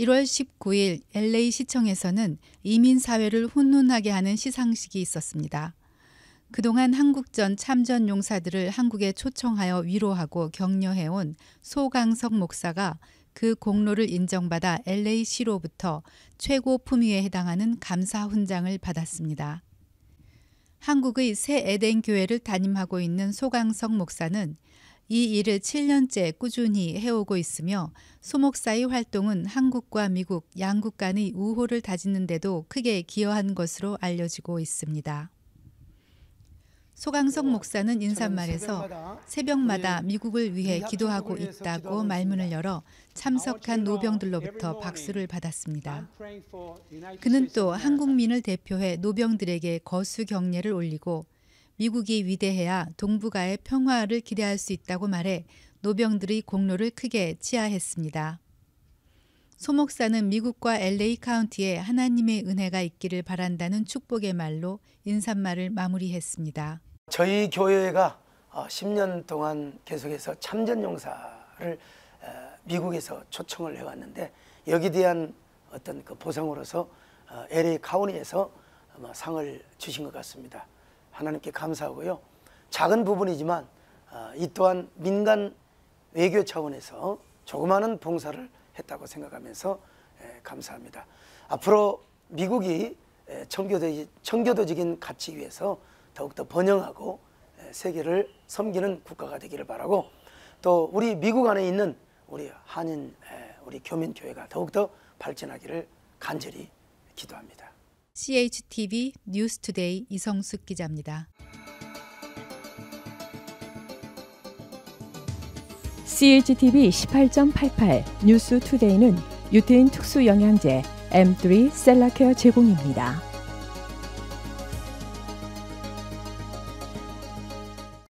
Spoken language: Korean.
1월 19일 LA 시청에서는 이민 사회를 훈훈하게 하는 시상식이 있었습니다. 그동안 한국전 참전 용사들을 한국에 초청하여 위로하고 격려해온 소강석 목사가 그 공로를 인정받아 LAC로부터 최고 품위에 해당하는 감사 훈장을 받았습니다. 한국의 새 에덴 교회를 담임하고 있는 소강석 목사는 이 일을 7년째 꾸준히 해오고 있으며 소목사의 활동은 한국과 미국 양국 간의 우호를 다지는데도 크게 기여한 것으로 알려지고 있습니다. 소강석 어, 목사는 인사말에서 새벽마다 미국을 위해 기도하고 있다고 말문을 열어 참석한 노병들로부터 박수를 받았습니다. 그는 또 한국민을 대표해 노병들에게 거수 경례를 올리고 미국이 위대해야 동북아의 평화를 기대할 수 있다고 말해 노병들의 공로를 크게 치하했습니다. 소목사는 미국과 LA 카운티에 하나님의 은혜가 있기를 바란다는 축복의 말로 인사말을 마무리했습니다. 저희 교회가 10년 어, 동안 계속해서 참전 용사를 미국에서 초청을 해왔는데 여기 대한 어떤 그 보상으로서 LA 어, 카운티에서 상을 주신 것 같습니다. 하나님께 감사하고요. 작은 부분이지만 아, 이 또한 민간 외교 차원에서 조그마한 봉사를 했다고 생각하면서 예, 감사합니다. 앞으로 미국이 예, 청교도적, 인 가치 위해서 더욱더 번영하고 예, 세계를 섬기는 국가가 되기를 바라고 또 우리 미국 안에 있는 우리 한인 우리 교민교회가 더욱더 발전하기를 간절히 기도합니다. CHTV 뉴스투데이 이성숙 기자입니다. CHTV 18.88 뉴스투데이는 유태인 특수 영양제 M3 셀라케어 제공입니다.